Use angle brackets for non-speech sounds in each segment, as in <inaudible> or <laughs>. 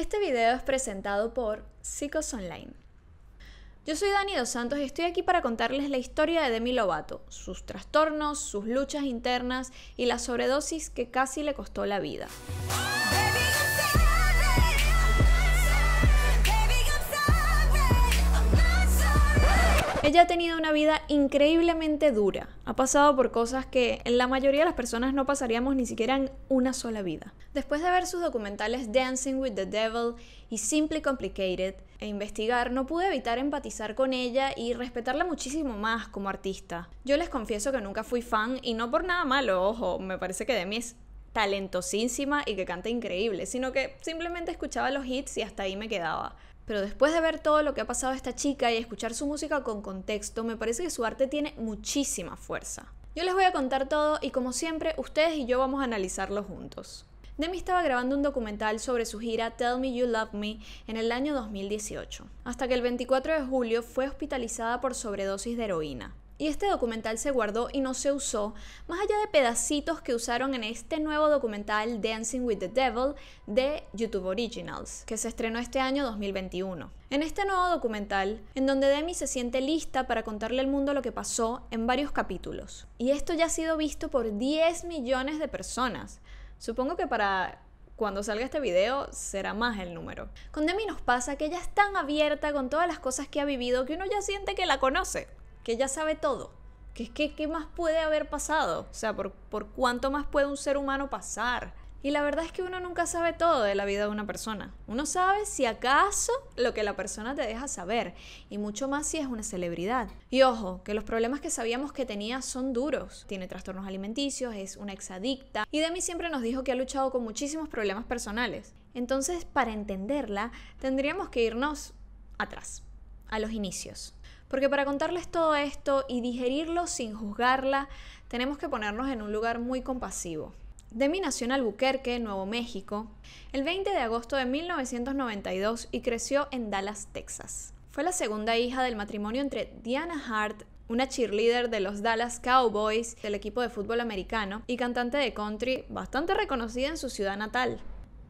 Este video es presentado por Psicos Online. Yo soy Dani Dos Santos y estoy aquí para contarles la historia de Demi Lovato, sus trastornos, sus luchas internas y la sobredosis que casi le costó la vida. Ella ha tenido una vida increíblemente dura. Ha pasado por cosas que en la mayoría de las personas no pasaríamos ni siquiera en una sola vida. Después de ver sus documentales Dancing with the Devil y Simply Complicated e investigar, no pude evitar empatizar con ella y respetarla muchísimo más como artista. Yo les confieso que nunca fui fan y no por nada malo, ojo, me parece que Demi es talentosísima y que canta increíble, sino que simplemente escuchaba los hits y hasta ahí me quedaba pero después de ver todo lo que ha pasado a esta chica y escuchar su música con contexto, me parece que su arte tiene muchísima fuerza. Yo les voy a contar todo y como siempre, ustedes y yo vamos a analizarlo juntos. Demi estaba grabando un documental sobre su gira Tell Me You Love Me en el año 2018, hasta que el 24 de julio fue hospitalizada por sobredosis de heroína y este documental se guardó y no se usó, más allá de pedacitos que usaron en este nuevo documental Dancing with the Devil de YouTube Originals, que se estrenó este año 2021. En este nuevo documental, en donde Demi se siente lista para contarle al mundo lo que pasó en varios capítulos. Y esto ya ha sido visto por 10 millones de personas. Supongo que para cuando salga este video será más el número. Con Demi nos pasa que ella es tan abierta con todas las cosas que ha vivido que uno ya siente que la conoce que ya sabe todo. Que es que, ¿qué más puede haber pasado? O sea, ¿por, ¿por cuánto más puede un ser humano pasar? Y la verdad es que uno nunca sabe todo de la vida de una persona. Uno sabe si acaso lo que la persona te deja saber, y mucho más si es una celebridad. Y ojo, que los problemas que sabíamos que tenía son duros. Tiene trastornos alimenticios, es una exadicta, y Demi siempre nos dijo que ha luchado con muchísimos problemas personales. Entonces, para entenderla, tendríamos que irnos atrás, a los inicios. Porque para contarles todo esto y digerirlo sin juzgarla, tenemos que ponernos en un lugar muy compasivo. De mi nación Albuquerque, Nuevo México, el 20 de agosto de 1992 y creció en Dallas, Texas. Fue la segunda hija del matrimonio entre Diana Hart, una cheerleader de los Dallas Cowboys, del equipo de fútbol americano, y cantante de country bastante reconocida en su ciudad natal,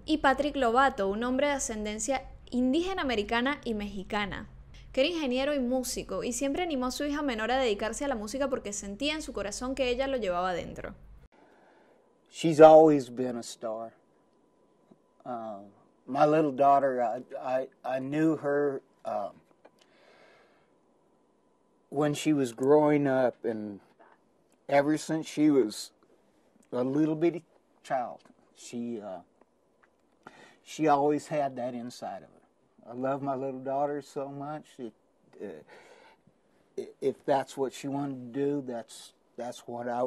y Patrick Lobato, un hombre de ascendencia indígena americana y mexicana que era ingeniero y músico, y siempre animó a su hija menor a dedicarse a la música porque sentía en su corazón que ella lo llevaba dentro. She's always been a star. Mi um, my little daughter, I, I, knew her um, when she was growing up, and ever since she was a little bitty child, she uh, she always had that inside of her. I love my little daughter so much. Uh, if that's what she to do, that's, that's what I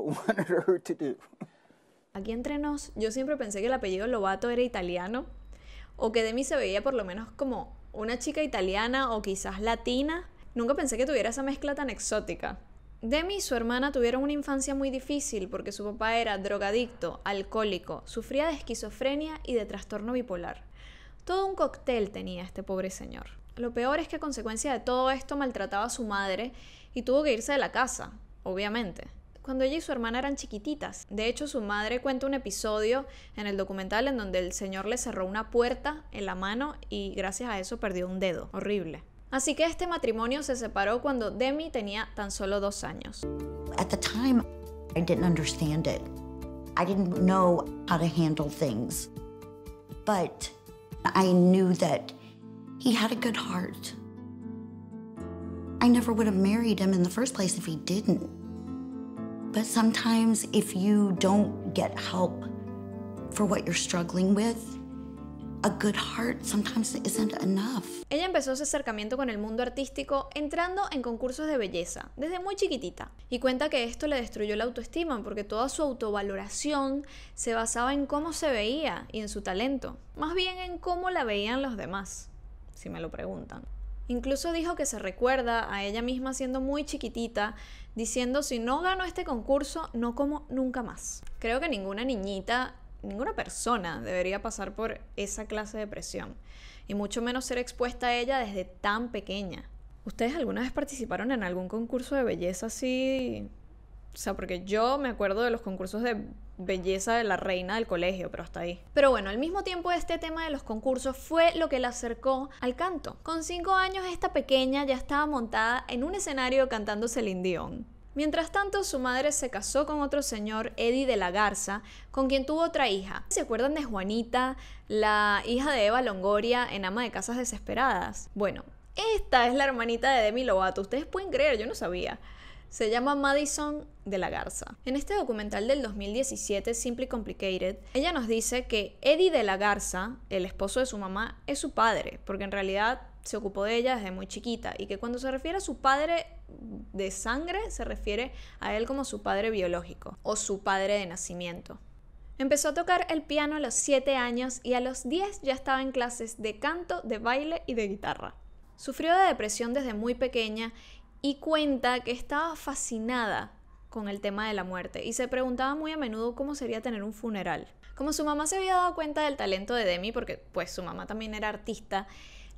<laughs> Aquí entre nos, yo siempre pensé que el apellido Lobato era italiano, o que Demi se veía por lo menos como una chica italiana o quizás latina. Nunca pensé que tuviera esa mezcla tan exótica. Demi y su hermana tuvieron una infancia muy difícil porque su papá era drogadicto, alcohólico, sufría de esquizofrenia y de trastorno bipolar. Todo un cóctel tenía este pobre señor. Lo peor es que a consecuencia de todo esto maltrataba a su madre y tuvo que irse de la casa, obviamente. Cuando ella y su hermana eran chiquititas. De hecho, su madre cuenta un episodio en el documental en donde el señor le cerró una puerta en la mano y gracias a eso perdió un dedo. Horrible. Así que este matrimonio se separó cuando Demi tenía tan solo dos años. At the time, I didn't understand it. I didn't know how to I knew that he had a good heart. I never would have married him in the first place if he didn't. But sometimes if you don't get help for what you're struggling with, a good heart sometimes isn't enough. Ella empezó su acercamiento con el mundo artístico entrando en concursos de belleza desde muy chiquitita y cuenta que esto le destruyó la autoestima porque toda su autovaloración se basaba en cómo se veía y en su talento, más bien en cómo la veían los demás, si me lo preguntan. Incluso dijo que se recuerda a ella misma siendo muy chiquitita, diciendo si no gano este concurso, no como nunca más. Creo que ninguna niñita ninguna persona debería pasar por esa clase de presión, y mucho menos ser expuesta a ella desde tan pequeña. ¿Ustedes alguna vez participaron en algún concurso de belleza así? O sea, porque yo me acuerdo de los concursos de belleza de la reina del colegio, pero hasta ahí. Pero bueno, al mismo tiempo este tema de los concursos fue lo que la acercó al canto. Con cinco años esta pequeña ya estaba montada en un escenario cantando Celine Dion. Mientras tanto, su madre se casó con otro señor, Eddie de la Garza, con quien tuvo otra hija. ¿Se acuerdan de Juanita, la hija de Eva Longoria en Ama de Casas Desesperadas? Bueno, esta es la hermanita de Demi Lovato. Ustedes pueden creer, yo no sabía. Se llama Madison de la Garza. En este documental del 2017, Simply Complicated, ella nos dice que Eddie de la Garza, el esposo de su mamá, es su padre, porque en realidad se ocupó de ella desde muy chiquita y que cuando se refiere a su padre de sangre se refiere a él como su padre biológico o su padre de nacimiento. Empezó a tocar el piano a los 7 años y a los 10 ya estaba en clases de canto, de baile y de guitarra. Sufrió de depresión desde muy pequeña y cuenta que estaba fascinada con el tema de la muerte y se preguntaba muy a menudo cómo sería tener un funeral. Como su mamá se había dado cuenta del talento de Demi, porque pues su mamá también era artista,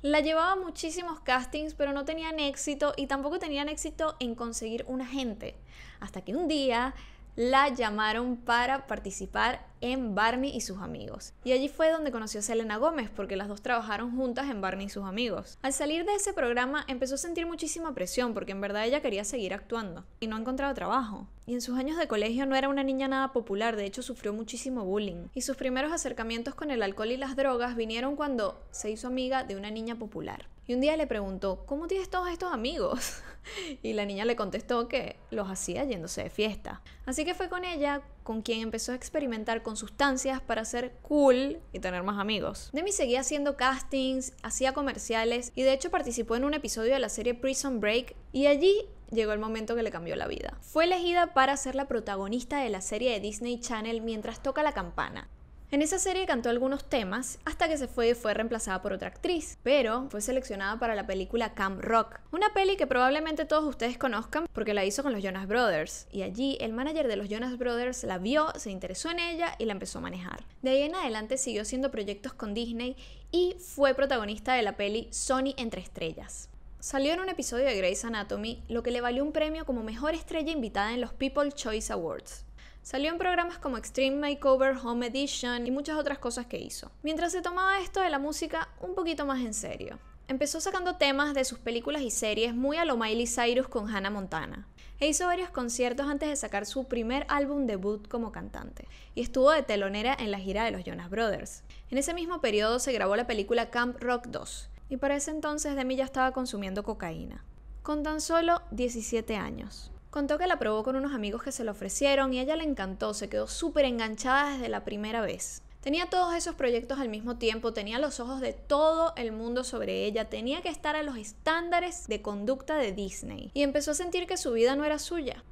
la llevaba muchísimos castings, pero no tenían éxito y tampoco tenían éxito en conseguir un agente. Hasta que un día la llamaron para participar en Barney y sus amigos. Y allí fue donde conoció a Selena Gómez, porque las dos trabajaron juntas en Barney y sus amigos. Al salir de ese programa empezó a sentir muchísima presión, porque en verdad ella quería seguir actuando y no encontraba trabajo. Y en sus años de colegio no era una niña nada popular, de hecho sufrió muchísimo bullying. Y sus primeros acercamientos con el alcohol y las drogas vinieron cuando se hizo amiga de una niña popular. Y un día le preguntó, ¿cómo tienes todos estos amigos? <laughs> Y la niña le contestó que los hacía yéndose de fiesta. Así que fue con ella con quien empezó a experimentar con sustancias para ser cool y tener más amigos. Demi seguía haciendo castings, hacía comerciales y de hecho participó en un episodio de la serie Prison Break y allí llegó el momento que le cambió la vida. Fue elegida para ser la protagonista de la serie de Disney Channel mientras toca la campana. En esa serie cantó algunos temas hasta que se fue y fue reemplazada por otra actriz, pero fue seleccionada para la película Camp Rock, una peli que probablemente todos ustedes conozcan porque la hizo con los Jonas Brothers, y allí el manager de los Jonas Brothers la vio, se interesó en ella y la empezó a manejar. De ahí en adelante siguió haciendo proyectos con Disney y fue protagonista de la peli Sony entre estrellas. Salió en un episodio de Grey's Anatomy, lo que le valió un premio como mejor estrella invitada en los People's Choice Awards. Salió en programas como Extreme Makeover, Home Edition y muchas otras cosas que hizo. Mientras se tomaba esto de la música un poquito más en serio. Empezó sacando temas de sus películas y series muy a lo Miley Cyrus con Hannah Montana. E hizo varios conciertos antes de sacar su primer álbum debut como cantante. Y estuvo de telonera en la gira de los Jonas Brothers. En ese mismo periodo se grabó la película Camp Rock 2. Y para ese entonces Demi ya estaba consumiendo cocaína. Con tan solo 17 años. Contó que la probó con unos amigos que se la ofrecieron y a ella le encantó, se quedó súper enganchada desde la primera vez. Tenía todos esos proyectos al mismo tiempo, tenía los ojos de todo el mundo sobre ella, tenía que estar a los estándares de conducta de Disney y empezó a sentir que su vida no era suya.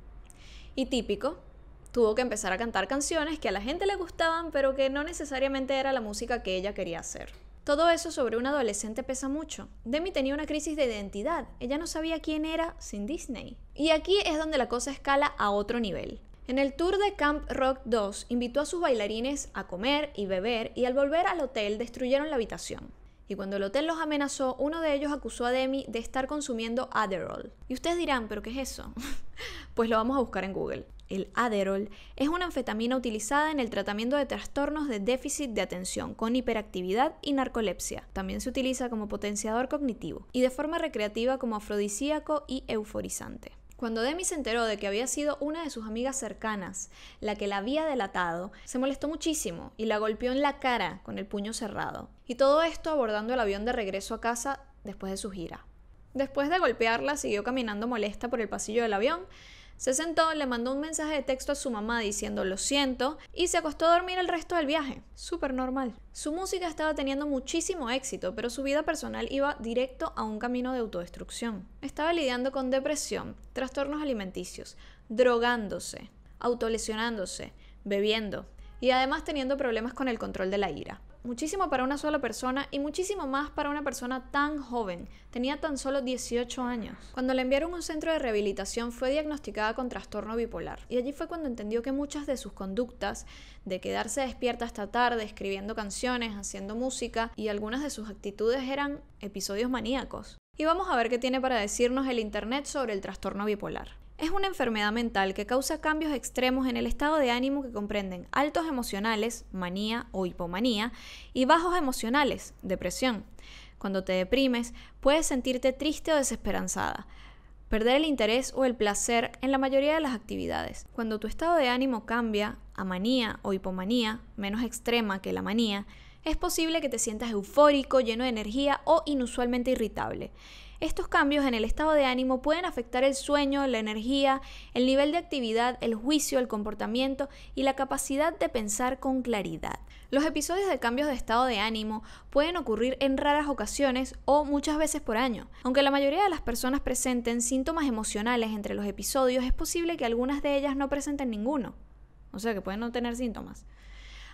Y típico, tuvo que empezar a cantar canciones que a la gente le gustaban pero que no necesariamente era la música que ella quería hacer. Todo eso sobre un adolescente pesa mucho. Demi tenía una crisis de identidad. Ella no sabía quién era sin Disney. Y aquí es donde la cosa escala a otro nivel. En el tour de Camp Rock 2 invitó a sus bailarines a comer y beber y al volver al hotel destruyeron la habitación. Y cuando el hotel los amenazó, uno de ellos acusó a Demi de estar consumiendo Adderall. Y ustedes dirán, ¿pero qué es eso? <laughs> pues lo vamos a buscar en Google. El Aderol es una anfetamina utilizada en el tratamiento de trastornos de déficit de atención con hiperactividad y narcolepsia. También se utiliza como potenciador cognitivo y de forma recreativa como afrodisíaco y euforizante. Cuando Demi se enteró de que había sido una de sus amigas cercanas la que la había delatado, se molestó muchísimo y la golpeó en la cara con el puño cerrado. Y todo esto abordando el avión de regreso a casa después de su gira. Después de golpearla, siguió caminando molesta por el pasillo del avión se sentó, le mandó un mensaje de texto a su mamá diciendo lo siento y se acostó a dormir el resto del viaje. Súper normal. Su música estaba teniendo muchísimo éxito, pero su vida personal iba directo a un camino de autodestrucción. Estaba lidiando con depresión, trastornos alimenticios, drogándose, autolesionándose, bebiendo y además teniendo problemas con el control de la ira muchísimo para una sola persona y muchísimo más para una persona tan joven. Tenía tan solo 18 años. Cuando le enviaron a un centro de rehabilitación fue diagnosticada con trastorno bipolar y allí fue cuando entendió que muchas de sus conductas, de quedarse despierta hasta tarde escribiendo canciones, haciendo música y algunas de sus actitudes eran episodios maníacos. Y vamos a ver qué tiene para decirnos el Internet sobre el trastorno bipolar. Es una enfermedad mental que causa cambios extremos en el estado de ánimo que comprenden altos emocionales, manía o hipomanía, y bajos emocionales, depresión. Cuando te deprimes, puedes sentirte triste o desesperanzada, perder el interés o el placer en la mayoría de las actividades. Cuando tu estado de ánimo cambia a manía o hipomanía, menos extrema que la manía, es posible que te sientas eufórico, lleno de energía o inusualmente irritable. Estos cambios en el estado de ánimo pueden afectar el sueño, la energía, el nivel de actividad, el juicio, el comportamiento y la capacidad de pensar con claridad. Los episodios de cambios de estado de ánimo pueden ocurrir en raras ocasiones o muchas veces por año. Aunque la mayoría de las personas presenten síntomas emocionales entre los episodios, es posible que algunas de ellas no presenten ninguno. O sea que pueden no tener síntomas.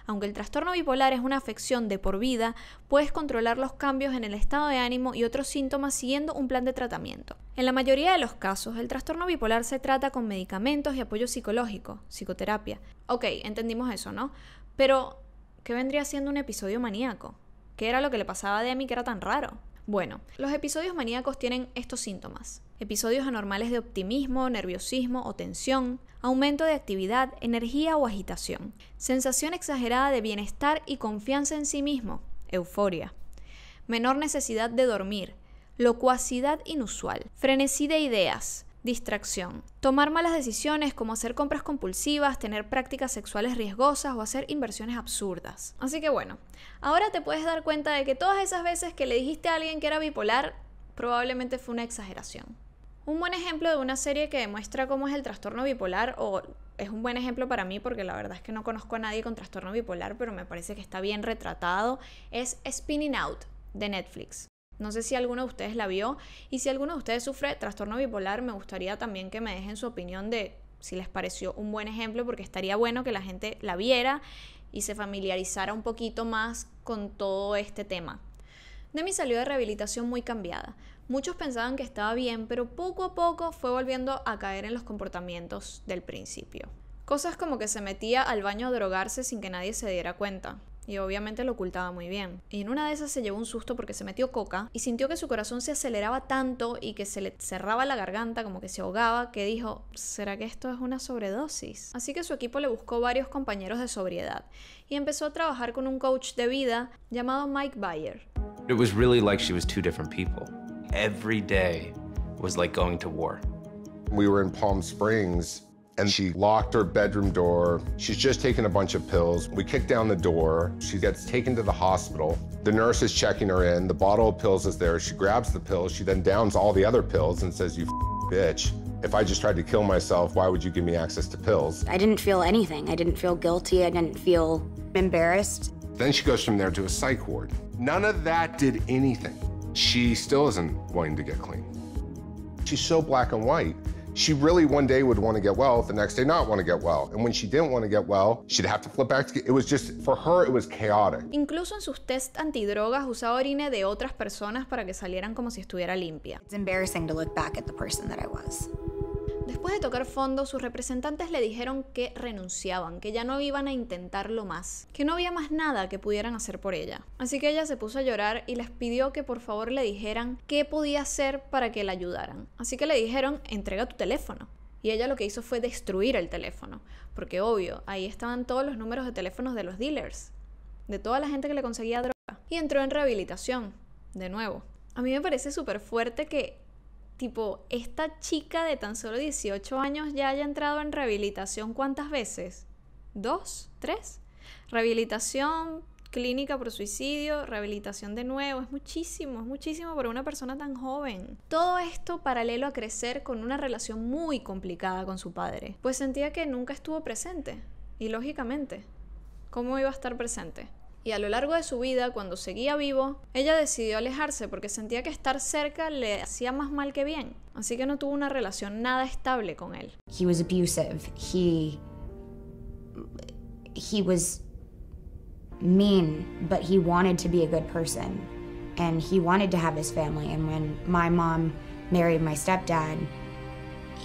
Aunque el trastorno bipolar es una afección de por vida, puedes controlar los cambios en el estado de ánimo y otros síntomas siguiendo un plan de tratamiento. En la mayoría de los casos, el trastorno bipolar se trata con medicamentos y apoyo psicológico, psicoterapia. Ok, entendimos eso, ¿no? Pero, ¿qué vendría siendo un episodio maníaco? ¿Qué era lo que le pasaba a Demi que era tan raro? Bueno, los episodios maníacos tienen estos síntomas. Episodios anormales de optimismo, nerviosismo o tensión, aumento de actividad, energía o agitación, sensación exagerada de bienestar y confianza en sí mismo, euforia, menor necesidad de dormir, locuacidad inusual, frenesí de ideas, Distracción. Tomar malas decisiones como hacer compras compulsivas, tener prácticas sexuales riesgosas o hacer inversiones absurdas. Así que bueno, ahora te puedes dar cuenta de que todas esas veces que le dijiste a alguien que era bipolar, probablemente fue una exageración. Un buen ejemplo de una serie que demuestra cómo es el trastorno bipolar, o es un buen ejemplo para mí porque la verdad es que no conozco a nadie con trastorno bipolar, pero me parece que está bien retratado, es Spinning Out de Netflix. No sé si alguno de ustedes la vio y si alguno de ustedes sufre trastorno bipolar, me gustaría también que me dejen su opinión de si les pareció un buen ejemplo, porque estaría bueno que la gente la viera y se familiarizara un poquito más con todo este tema. Demi salió de rehabilitación muy cambiada. Muchos pensaban que estaba bien, pero poco a poco fue volviendo a caer en los comportamientos del principio. Cosas como que se metía al baño a drogarse sin que nadie se diera cuenta y obviamente lo ocultaba muy bien. Y en una de esas se llevó un susto porque se metió coca y sintió que su corazón se aceleraba tanto y que se le cerraba la garganta como que se ahogaba que dijo, ¿será que esto es una sobredosis? Así que su equipo le buscó varios compañeros de sobriedad y empezó a trabajar con un coach de vida llamado Mike Bayer. It was really like she was two different people. Every day was like going to war. We were in Palm Springs and she locked her bedroom door. She's just taken a bunch of pills. We kick down the door. She gets taken to the hospital. The nurse is checking her in. The bottle of pills is there. She grabs the pills. She then downs all the other pills and says, You bitch. If I just tried to kill myself, why would you give me access to pills? I didn't feel anything. I didn't feel guilty. I didn't feel embarrassed. Then she goes from there to a psych ward. None of that did anything. She still isn't wanting to get clean. She's so black and white. She really one day would want to get well, the next day not want to get well. And when she didn't want to get well, she'd have to flip back to get, it was just for her it was chaotic. Incluso en sus tests antidrogas usaba orina de otras personas para que salieran como si estuviera limpia. It's embarrassing to look back at the person that I was. Después de tocar fondo, sus representantes le dijeron que renunciaban, que ya no iban a intentarlo más, que no había más nada que pudieran hacer por ella. Así que ella se puso a llorar y les pidió que por favor le dijeran qué podía hacer para que la ayudaran. Así que le dijeron, entrega tu teléfono. Y ella lo que hizo fue destruir el teléfono, porque obvio, ahí estaban todos los números de teléfonos de los dealers, de toda la gente que le conseguía droga. Y entró en rehabilitación, de nuevo. A mí me parece súper fuerte que tipo, esta chica de tan solo 18 años ya haya entrado en rehabilitación cuántas veces? ¿Dos? ¿Tres? Rehabilitación, clínica por suicidio, rehabilitación de nuevo, es muchísimo, es muchísimo para una persona tan joven. Todo esto paralelo a crecer con una relación muy complicada con su padre, pues sentía que nunca estuvo presente, y lógicamente, ¿cómo iba a estar presente? y a lo largo de su vida, cuando seguía vivo, ella decidió alejarse porque sentía que estar cerca le hacía más mal que bien, así que no tuvo una relación nada estable con él. He was abusive. He he was mean, but he wanted to be a good person and he wanted to have his family and when my mom married my stepdad,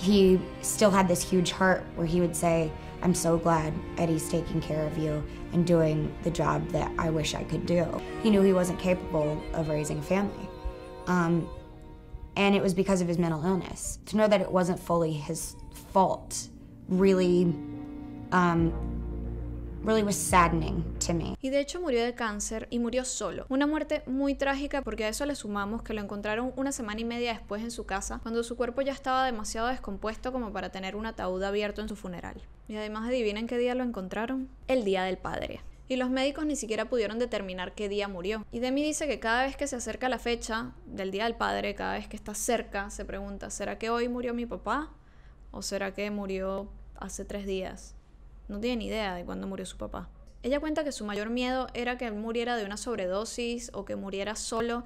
he still had this huge heart where he would say, "I'm so glad Eddie's taking care of you." and doing the job that I wish I could do. He knew he wasn't capable of raising a family. Um, and it was because of his mental illness. To know that it wasn't fully his fault really um, Y de hecho murió de cáncer y murió solo. Una muerte muy trágica porque a eso le sumamos que lo encontraron una semana y media después en su casa, cuando su cuerpo ya estaba demasiado descompuesto como para tener un ataúd abierto en su funeral. Y además adivinen qué día lo encontraron. El día del padre y los médicos ni siquiera pudieron determinar qué día murió. Y Demi dice que cada vez que se acerca la fecha del Día del Padre, cada vez que está cerca, se pregunta, ¿será que hoy murió mi papá? ¿O será que murió hace tres días? No tiene ni idea de cuándo murió su papá. Ella cuenta que su mayor miedo era que él muriera de una sobredosis o que muriera solo,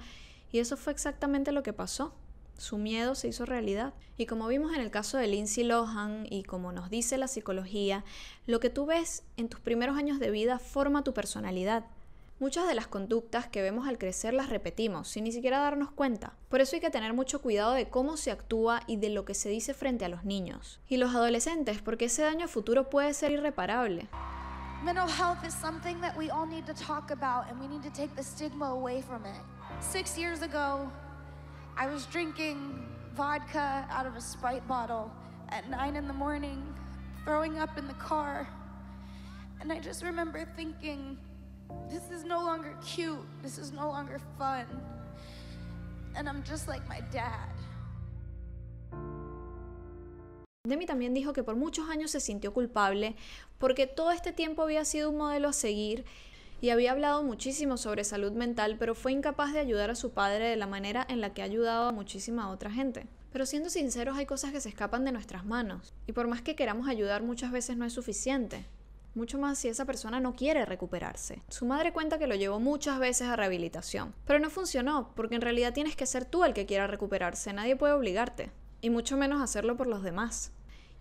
y eso fue exactamente lo que pasó. Su miedo se hizo realidad. Y como vimos en el caso de Lindsay Lohan y como nos dice la psicología, lo que tú ves en tus primeros años de vida forma tu personalidad muchas de las conductas que vemos al crecer las repetimos sin ni siquiera darnos cuenta. Por eso hay que tener mucho cuidado de cómo se actúa y de lo que se dice frente a los niños. Y los adolescentes, porque ese daño futuro puede ser irreparable. Mental health is something that we all need to talk about and we need to take the stigma away from it. Six years ago, I was drinking vodka out of a Sprite bottle at nine in the morning, throwing up in the car. And I just remember thinking, This is no longer cute. This is no longer fun. And I'm just like my dad. Demi también dijo que por muchos años se sintió culpable porque todo este tiempo había sido un modelo a seguir y había hablado muchísimo sobre salud mental, pero fue incapaz de ayudar a su padre de la manera en la que ha ayudado a muchísima otra gente. Pero siendo sinceros, hay cosas que se escapan de nuestras manos, y por más que queramos ayudar muchas veces no es suficiente mucho más si esa persona no quiere recuperarse. Su madre cuenta que lo llevó muchas veces a rehabilitación, pero no funcionó, porque en realidad tienes que ser tú el que quiera recuperarse, nadie puede obligarte, y mucho menos hacerlo por los demás.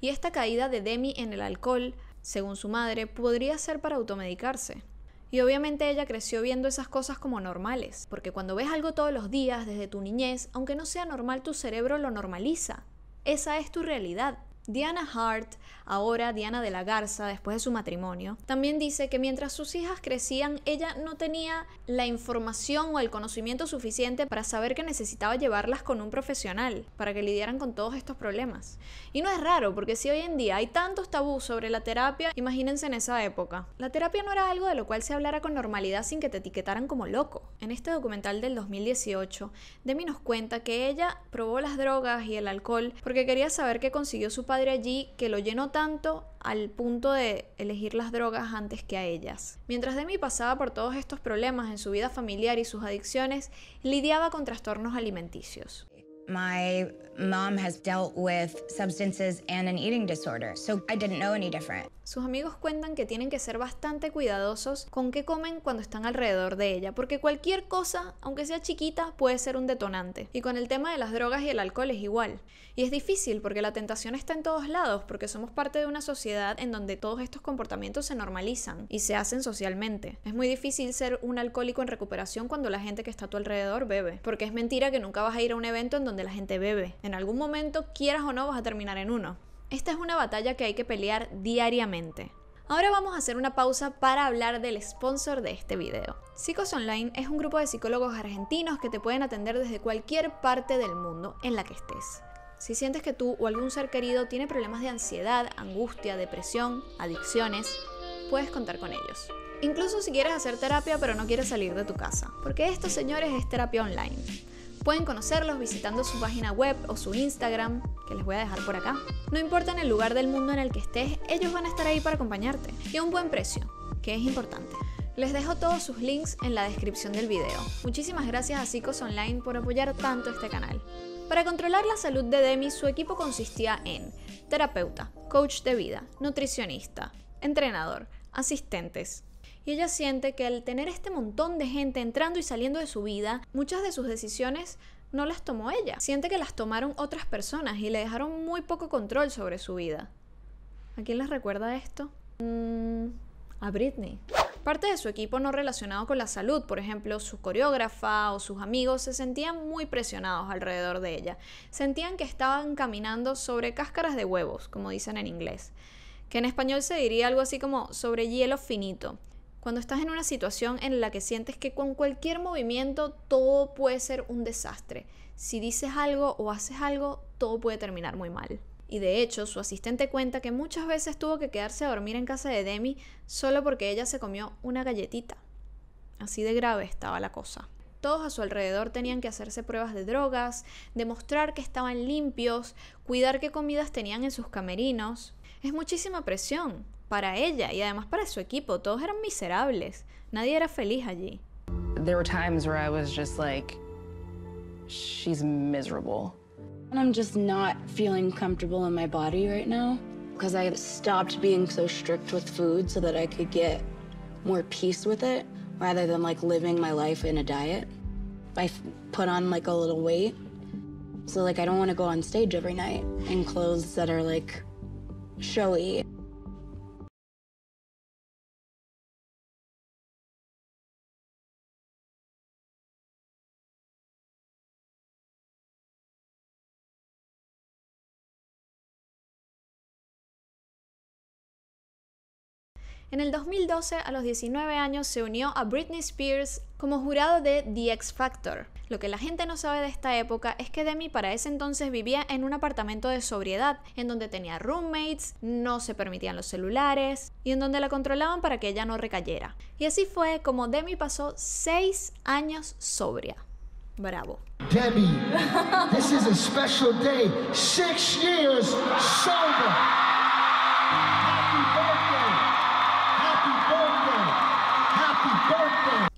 Y esta caída de Demi en el alcohol, según su madre, podría ser para automedicarse. Y obviamente ella creció viendo esas cosas como normales, porque cuando ves algo todos los días desde tu niñez, aunque no sea normal, tu cerebro lo normaliza. Esa es tu realidad Diana Hart, ahora Diana de la Garza, después de su matrimonio, también dice que mientras sus hijas crecían, ella no tenía la información o el conocimiento suficiente para saber que necesitaba llevarlas con un profesional para que lidiaran con todos estos problemas. Y no es raro, porque si hoy en día hay tantos tabús sobre la terapia, imagínense en esa época. La terapia no era algo de lo cual se hablara con normalidad sin que te etiquetaran como loco. En este documental del 2018, Demi nos cuenta que ella probó las drogas y el alcohol porque quería saber qué consiguió su padre allí que lo llenó tanto al punto de elegir las drogas antes que a ellas. Mientras Demi pasaba por todos estos problemas en su vida familiar y sus adicciones, lidiaba con trastornos alimenticios. Mom has dealt with substances and an eating disorder, so I didn't know any different. Sus amigos cuentan que tienen que ser bastante cuidadosos con qué comen cuando están alrededor de ella, porque cualquier cosa, aunque sea chiquita, puede ser un detonante. Y con el tema de las drogas y el alcohol es igual. Y es difícil porque la tentación está en todos lados, porque somos parte de una sociedad en donde todos estos comportamientos se normalizan y se hacen socialmente. Es muy difícil ser un alcohólico en recuperación cuando la gente que está a tu alrededor bebe, porque es mentira que nunca vas a ir a un evento en donde la gente bebe. En algún momento, quieras o no, vas a terminar en uno. Esta es una batalla que hay que pelear diariamente. Ahora vamos a hacer una pausa para hablar del sponsor de este video. Psicos Online es un grupo de psicólogos argentinos que te pueden atender desde cualquier parte del mundo en la que estés. Si sientes que tú o algún ser querido tiene problemas de ansiedad, angustia, depresión, adicciones, puedes contar con ellos. Incluso si quieres hacer terapia pero no quieres salir de tu casa, porque esto señores es terapia online. Pueden conocerlos visitando su página web o su Instagram, que les voy a dejar por acá. No importa en el lugar del mundo en el que estés, ellos van a estar ahí para acompañarte y a un buen precio, que es importante. Les dejo todos sus links en la descripción del video. Muchísimas gracias a Psicos Online por apoyar tanto este canal. Para controlar la salud de Demi, su equipo consistía en terapeuta, coach de vida, nutricionista, entrenador, asistentes, y ella siente que al tener este montón de gente entrando y saliendo de su vida, muchas de sus decisiones no las tomó ella. Siente que las tomaron otras personas y le dejaron muy poco control sobre su vida. ¿A quién les recuerda esto? Mm, a Britney. Parte de su equipo no relacionado con la salud, por ejemplo, su coreógrafa o sus amigos, se sentían muy presionados alrededor de ella. Sentían que estaban caminando sobre cáscaras de huevos, como dicen en inglés, que en español se diría algo así como sobre hielo finito. Cuando estás en una situación en la que sientes que con cualquier movimiento todo puede ser un desastre. Si dices algo o haces algo, todo puede terminar muy mal. Y de hecho, su asistente cuenta que muchas veces tuvo que quedarse a dormir en casa de Demi solo porque ella se comió una galletita. Así de grave estaba la cosa. Todos a su alrededor tenían que hacerse pruebas de drogas, demostrar que estaban limpios, cuidar qué comidas tenían en sus camerinos. Es muchísima presión. para ella y además para su equipo. Todos eran miserables. Nadie era feliz allí. There were times where I was just like, she's miserable. And I'm just not feeling comfortable in my body right now because I stopped being so strict with food so that I could get more peace with it rather than like living my life in a diet. I put on like a little weight. So like I don't want to go on stage every night in clothes that are like showy. En el 2012, a los 19 años, se unió a Britney Spears como jurado de The X Factor. Lo que la gente no sabe de esta época es que Demi para ese entonces vivía en un apartamento de sobriedad, en donde tenía roommates, no se permitían los celulares y en donde la controlaban para que ella no recayera. Y así fue como Demi pasó 6 años sobria. Bravo. Demi, this is a special day. Six years sober.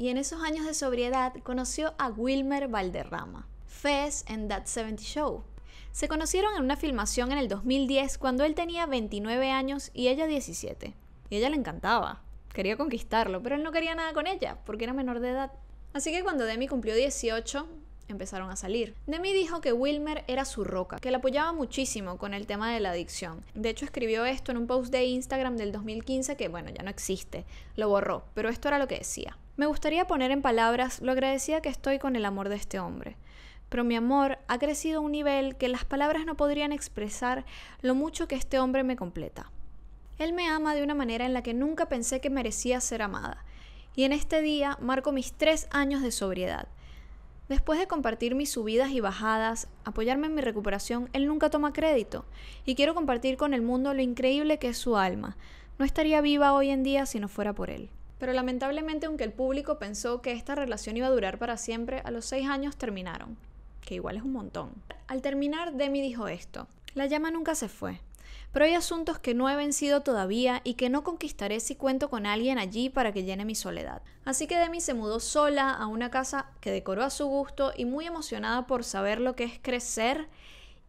y en esos años de sobriedad conoció a Wilmer Valderrama, Fez en That 70 Show. Se conocieron en una filmación en el 2010 cuando él tenía 29 años y ella 17. Y ella le encantaba, quería conquistarlo, pero él no quería nada con ella porque era menor de edad. Así que cuando Demi cumplió 18, empezaron a salir. Demi dijo que Wilmer era su roca, que la apoyaba muchísimo con el tema de la adicción. De hecho, escribió esto en un post de Instagram del 2015 que, bueno, ya no existe, lo borró, pero esto era lo que decía. Me gustaría poner en palabras lo agradecida que estoy con el amor de este hombre, pero mi amor ha crecido a un nivel que las palabras no podrían expresar lo mucho que este hombre me completa. Él me ama de una manera en la que nunca pensé que merecía ser amada, y en este día marco mis tres años de sobriedad. Después de compartir mis subidas y bajadas, apoyarme en mi recuperación, él nunca toma crédito, y quiero compartir con el mundo lo increíble que es su alma. No estaría viva hoy en día si no fuera por él pero lamentablemente aunque el público pensó que esta relación iba a durar para siempre, a los seis años terminaron, que igual es un montón. Al terminar, Demi dijo esto, la llama nunca se fue, pero hay asuntos que no he vencido todavía y que no conquistaré si cuento con alguien allí para que llene mi soledad. Así que Demi se mudó sola a una casa que decoró a su gusto y muy emocionada por saber lo que es crecer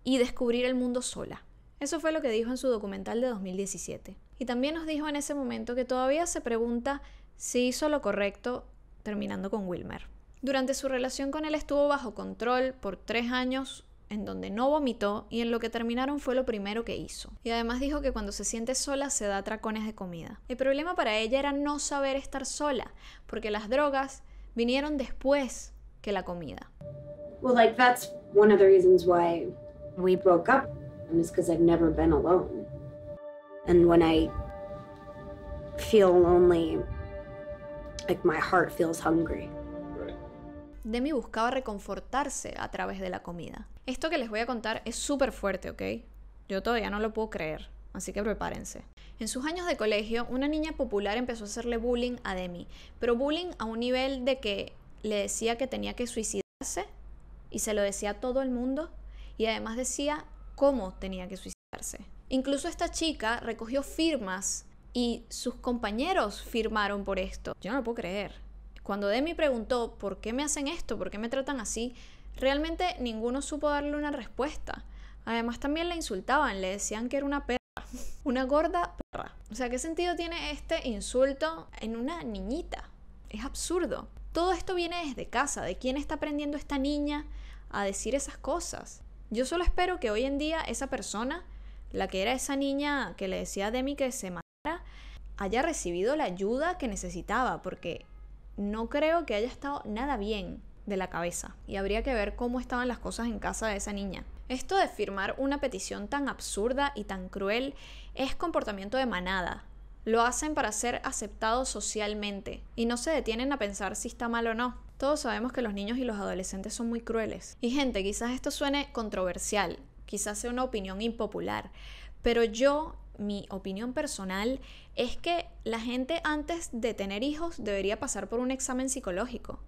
y descubrir el mundo sola. Eso fue lo que dijo en su documental de 2017. Y también nos dijo en ese momento que todavía se pregunta se hizo lo correcto terminando con Wilmer. Durante su relación con él estuvo bajo control por tres años en donde no vomitó y en lo que terminaron fue lo primero que hizo. Y además dijo que cuando se siente sola se da tracones de comida. El problema para ella era no saber estar sola, porque las drogas vinieron después que la comida. Well, like that's one of the reasons why we broke up is because I've never been alone. And when I feel lonely, like my heart feels hungry. Demi buscaba reconfortarse a través de la comida. Esto que les voy a contar es súper fuerte, ¿ok? Yo todavía no lo puedo creer, así que prepárense. En sus años de colegio, una niña popular empezó a hacerle bullying a Demi, pero bullying a un nivel de que le decía que tenía que suicidarse y se lo decía a todo el mundo y además decía cómo tenía que suicidarse. Incluso esta chica recogió firmas y sus compañeros firmaron por esto. Yo no lo puedo creer. Cuando Demi preguntó, ¿por qué me hacen esto? ¿Por qué me tratan así? Realmente ninguno supo darle una respuesta. Además también la insultaban, le decían que era una perra, <laughs> una gorda perra. O sea, ¿qué sentido tiene este insulto en una niñita? Es absurdo. Todo esto viene desde casa, de quién está aprendiendo esta niña a decir esas cosas. Yo solo espero que hoy en día esa persona, la que era esa niña que le decía a Demi que se haya recibido la ayuda que necesitaba, porque no creo que haya estado nada bien de la cabeza y habría que ver cómo estaban las cosas en casa de esa niña. Esto de firmar una petición tan absurda y tan cruel es comportamiento de manada. Lo hacen para ser aceptados socialmente y no se detienen a pensar si está mal o no. Todos sabemos que los niños y los adolescentes son muy crueles. Y gente, quizás esto suene controversial, quizás sea una opinión impopular, pero yo mi opinión personal es que la gente antes de tener hijos debería pasar por un examen psicológico,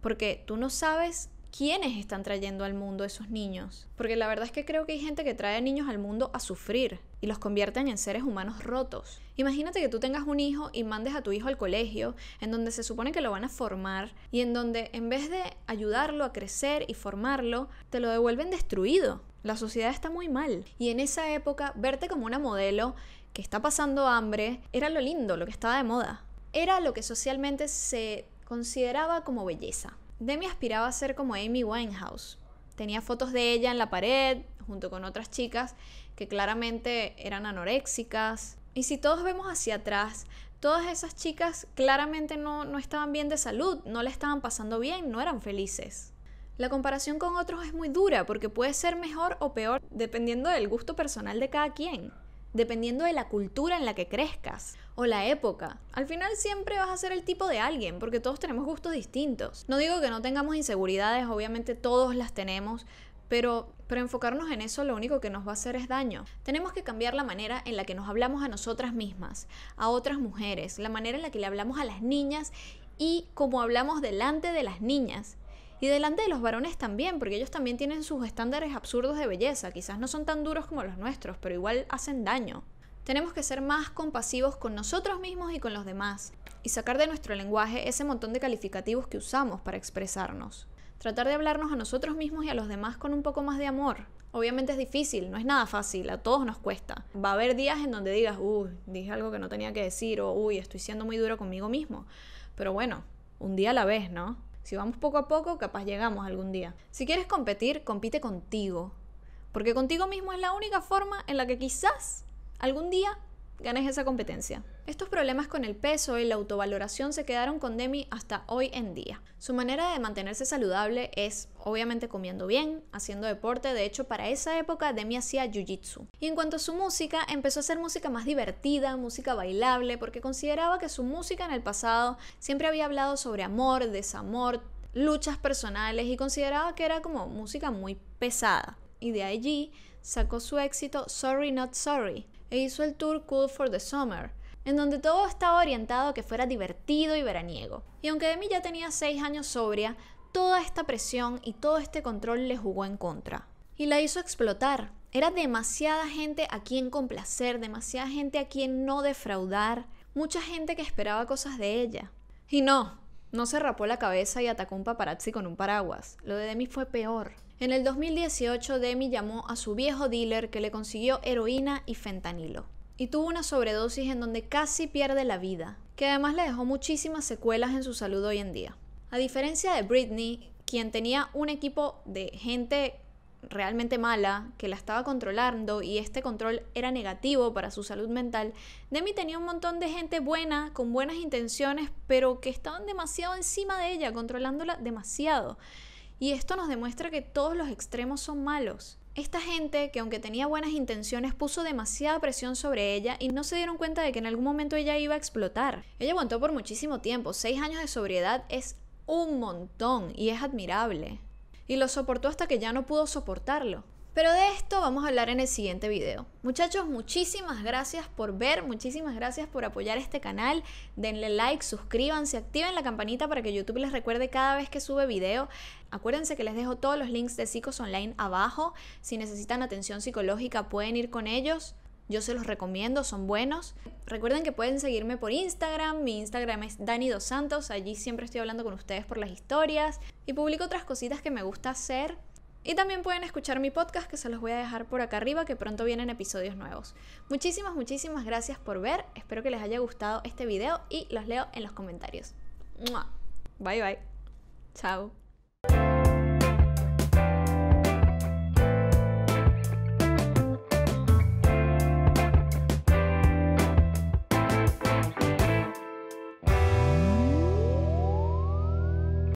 porque tú no sabes quiénes están trayendo al mundo esos niños, porque la verdad es que creo que hay gente que trae niños al mundo a sufrir, y los convierten en seres humanos rotos. Imagínate que tú tengas un hijo y mandes a tu hijo al colegio, en donde se supone que lo van a formar y en donde en vez de ayudarlo a crecer y formarlo, te lo devuelven destruido. La sociedad está muy mal. Y en esa época, verte como una modelo que está pasando hambre era lo lindo, lo que estaba de moda. Era lo que socialmente se consideraba como belleza. Demi aspiraba a ser como Amy Winehouse. Tenía fotos de ella en la pared, junto con otras chicas, que claramente eran anoréxicas. Y si todos vemos hacia atrás, todas esas chicas claramente no, estaban bien de salud, no le estaban pasando bien, no eran felices. La comparación con otros es muy dura porque puede ser mejor o peor dependiendo del gusto personal de cada quien, dependiendo de la cultura en la que crezcas o la época. Al final siempre vas a ser el tipo de alguien porque todos tenemos gustos distintos. No digo que no tengamos inseguridades, obviamente todos las tenemos, pero pero enfocarnos en eso lo único que nos va a hacer es daño. Tenemos que cambiar la manera en la que nos hablamos a nosotras mismas, a otras mujeres, la manera en la que le hablamos a las niñas y cómo hablamos delante de las niñas. Y delante de los varones también, porque ellos también tienen sus estándares absurdos de belleza, quizás no son tan duros como los nuestros, pero igual hacen daño. Tenemos que ser más compasivos con nosotros mismos y con los demás, y sacar de nuestro lenguaje ese montón de calificativos que usamos para expresarnos tratar de hablarnos a nosotros mismos y a los demás con un poco más de amor. Obviamente es difícil, no es nada fácil, a todos nos cuesta. Va a haber días en donde digas, uy, dije algo que no tenía que decir o uy, estoy siendo muy duro conmigo mismo. Pero bueno, un día a la vez, ¿no? Si vamos poco a poco, capaz llegamos algún día. Si quieres competir, compite contigo. Porque contigo mismo es la única forma en la que quizás algún día ganes esa competencia. Estos problemas con el peso y la autovaloración se quedaron con Demi hasta hoy en día. Su manera de mantenerse saludable es obviamente comiendo bien, haciendo deporte, de hecho para esa época Demi hacía jiu-jitsu. Y en cuanto a su música, empezó a hacer música más divertida, música bailable, porque consideraba que su música en el pasado siempre había hablado sobre amor, desamor, luchas personales y consideraba que era como música muy pesada. Y de allí sacó su éxito Sorry Not Sorry e hizo el tour Cool for the Summer en donde todo estaba orientado a que fuera divertido y veraniego. Y aunque Demi ya tenía 6 años sobria, toda esta presión y todo este control le jugó en contra. Y la hizo explotar. Era demasiada gente a quien complacer, demasiada gente a quien no defraudar, mucha gente que esperaba cosas de ella. Y no, no se rapó la cabeza y atacó un paparazzi con un paraguas. Lo de Demi fue peor. En el 2018 Demi llamó a su viejo dealer que le consiguió heroína y fentanilo y tuvo una sobredosis en donde casi pierde la vida, que además le dejó muchísimas secuelas en su salud hoy en día. A diferencia de Britney, quien tenía un equipo de gente realmente mala que la estaba controlando y este control era negativo para su salud mental, Demi tenía un montón de gente buena, con buenas intenciones, pero que estaban demasiado encima de ella, controlándola demasiado. Y esto nos demuestra que todos los extremos son malos. Esta gente, que aunque tenía buenas intenciones, puso demasiada presión sobre ella y no se dieron cuenta de que en algún momento ella iba a explotar. Ella aguantó por muchísimo tiempo, seis años de sobriedad es un montón y es admirable. Y lo soportó hasta que ya no pudo soportarlo. Pero de esto vamos a hablar en el siguiente video. Muchachos, muchísimas gracias por ver, muchísimas gracias por apoyar este canal. Denle like, suscríbanse, activen la campanita para que YouTube les recuerde cada vez que sube video. Acuérdense que les dejo todos los links de Psicos Online abajo. Si necesitan atención psicológica pueden ir con ellos. Yo se los recomiendo, son buenos. Recuerden que pueden seguirme por Instagram. Mi Instagram es Dani Dos Santos. Allí siempre estoy hablando con ustedes por las historias y publico otras cositas que me gusta hacer y también pueden escuchar mi podcast que se los voy a dejar por acá arriba, que pronto vienen episodios nuevos. Muchísimas, muchísimas gracias por ver. Espero que les haya gustado este video y los leo en los comentarios. Bye bye. Chao.